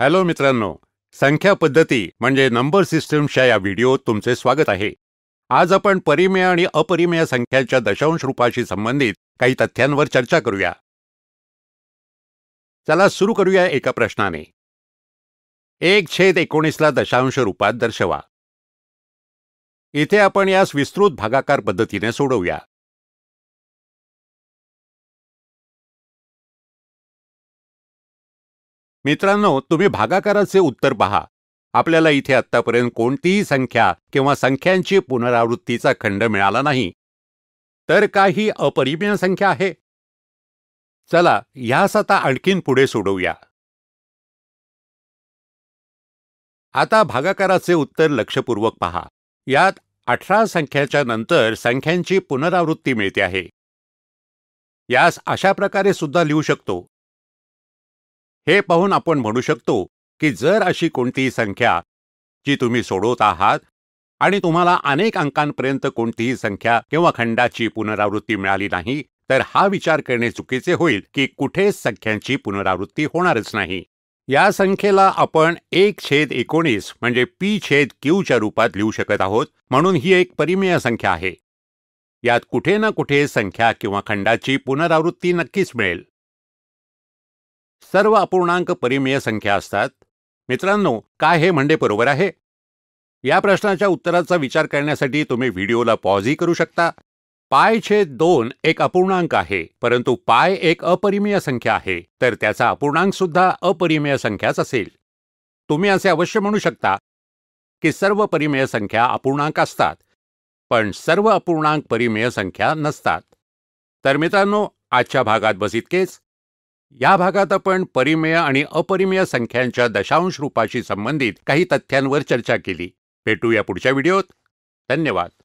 hello मित्रांनो संख्या पद्धती म्हणजे नंबर सिस्टमच्या या व्हिडिओत तुमचे स्वागत आहे आज आपण परिमेय आणि अपरिमेय संख्यांच्या दशांश रूपाशी संबंधित काही तथ्यांवर चर्चा करूया चला सुरू करूया एका प्रश्नाने एक छेद एकोणीसला दशांश रूपात दर्शवा इथे आपण यास विस्तृत भागाकार पद्धतीने सोडवूया मित्रांनो तुम्ही भागाकाराचे उत्तर पहा आपल्याला इथे आत्तापर्यंत कोणतीही संख्या किंवा संख्यांची पुनरावृत्तीचा खंड मिळाला नाही तर काही अपरिमेय संख्या आहे चला ह्यास आता आणखीन पुढे सोडवूया आता भागाकाराचे उत्तर लक्षपूर्वक पहा यात अठरा संख्याच्या नंतर संख्यांची पुनरावृत्ती मिळते आहे यास अशा प्रकारे सुद्धा लिहू शकतो हे पाहून आपण म्हणू शकतो की जर अशी कोणतीही संख्या जी तुम्ही सोडवत आहात आणि तुम्हाला अनेक अंकांपर्यंत कोणतीही संख्या किंवा खंडाची पुनरावृत्ती मिळाली नाही तर हा विचार करणे चुकीचे होईल की कुठे संख्यांची पुनरावृत्ती होणारच नाही या संख्येला आपण एक छेद एकोणीस म्हणजे पी छेद क्यूच्या रूपात लिहू शकत आहोत म्हणून ही एक परिमेय संख्या आहे यात कुठे ना कुठे संख्या किंवा खंडाची पुनरावृत्ती नक्कीच मिळेल सर्व अपूर्णांक परिमेय संख्या असतात मित्रांनो काय हे म्हणणे बरोबर आहे या प्रश्नाच्या उत्तराचा विचार करण्यासाठी तुम्ही व्हिडिओला पॉझही करू शकता पाय छेद दोन एक अपूर्णांक आहे परंतु पाय एक अपरिमेय संख्या आहे तर त्याचा अपूर्णांक सुद्धा अपरिमेय संख्याच असेल तुम्ही असे अवश्य म्हणू शकता की सर्व परिमेय संख्या अपूर्णांक असतात पण सर्व अपूर्णांक परिमेय संख्या नसतात तर मित्रांनो आजच्या भागात बस इतकेच या भागात आपण परिमेय आणि अपरिमेय संख्यांच्या दशांश रूपाशी संबंधित काही तथ्यांवर चर्चा केली भेटूया पुढच्या व्हिडिओत धन्यवाद